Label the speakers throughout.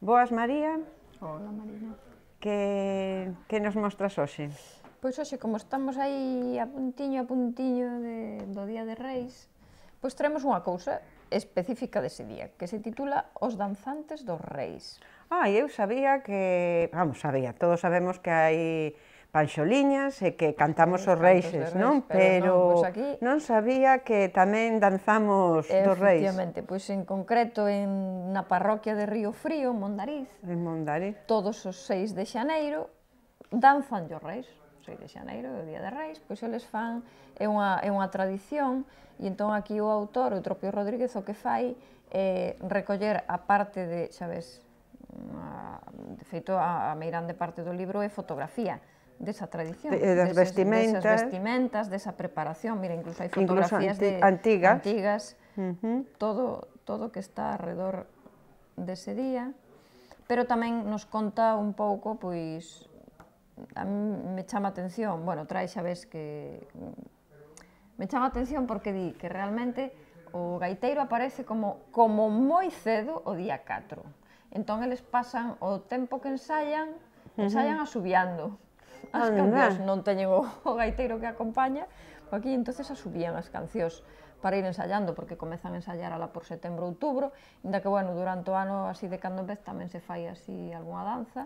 Speaker 1: Boas, María. Hola, Marina. Que, que nos mostras hoxe?
Speaker 2: Pois hoxe, como estamos aí a puntiño a puntiño de, do Día de Reis, pois traemos unha cousa específica dese día, que se titula Os danzantes dos reis.
Speaker 1: Ah, eu sabía que... Vamos, sabía, todos sabemos que hai panxoliñas e que cantamos os reixes, reis, non? Pero, pois
Speaker 2: non, sabía que tamén
Speaker 1: danzamos
Speaker 2: dos reis. Efectivamente, pois en concreto en na parroquia de Río Frío, Mondariz, en Mondariz, todos os 6 de xaneiro danzan os reis. 6 de xaneiro, o Día de Reis, pois eles fan, é unha, é unha tradición, e entón aquí o autor, o Tropio Rodríguez, o que fai é recoller a parte de, xa ves, de feito, a meirande parte do libro é fotografía, desa tradición, de, eh, das vestimentas, desas vestimentas, desa preparación, mira, incluso hai fotografías anti, de antigas, antigas uh -huh. todo todo que está alrededor dese día, pero tamén nos conta un pouco, pois a mí me chama atención, bueno, trae xa ves que mm, me chama atención porque di que realmente o gaiteiro aparece como como moi cedo o día 4. Entón eles pasan o tempo que ensayan, ensayan uh -huh as ah, cancións non teñen o, o gaiteiro que acompaña, pois aquí entonces subían as cancións para ir ensayando, porque comezan a ensayar ala por setembro outubro, inda que, bueno, durante o ano así de cando en vez tamén se fai así algunha danza,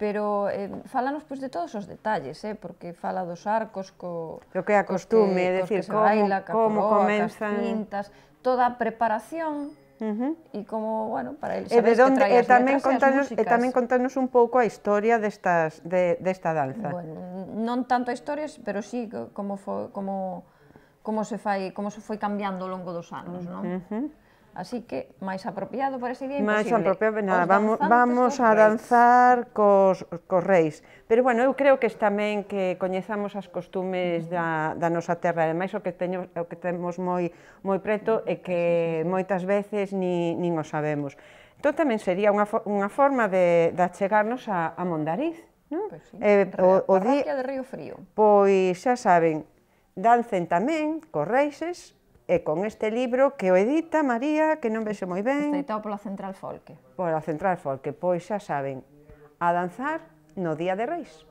Speaker 2: pero eh, fálanos pois de todos os detalles, eh, porque fala dos arcos co
Speaker 1: Lo que é a costume, é dicir, como baila, como coroa, comenzan, as cintas,
Speaker 2: toda a preparación Uh -huh. E como, bueno, para saber E eh, de donde, e tamén contanos, e eh, tamén
Speaker 1: contanos un pouco a historia destas de desta danza. Bueno,
Speaker 2: non tanto a historias, pero sí como foi como como se fai, como se foi cambiando ao longo dos anos, non? Uh -huh. Non? Así que, máis apropiado para ese día imposible. Máis apropiado, nada, vamos, vamos a
Speaker 1: danzar cos, cos reis. Pero, bueno, eu creo que tamén que coñezamos as costumes da, da nosa terra. Ademais, o que, teño, o que temos moi, moi preto é que moitas veces ni, nin o sabemos. Entón, tamén sería unha, unha forma de, de achegarnos a, a Mondariz. Non? sí, eh, o, o día
Speaker 2: de Río Frío.
Speaker 1: Pois xa saben, dancen tamén cos reixes, e con este libro que o edita María, que non vexo moi ben. Está
Speaker 2: editado pola Central Folke.
Speaker 1: Pola Central Folke, pois xa saben, a danzar no Día de Reis.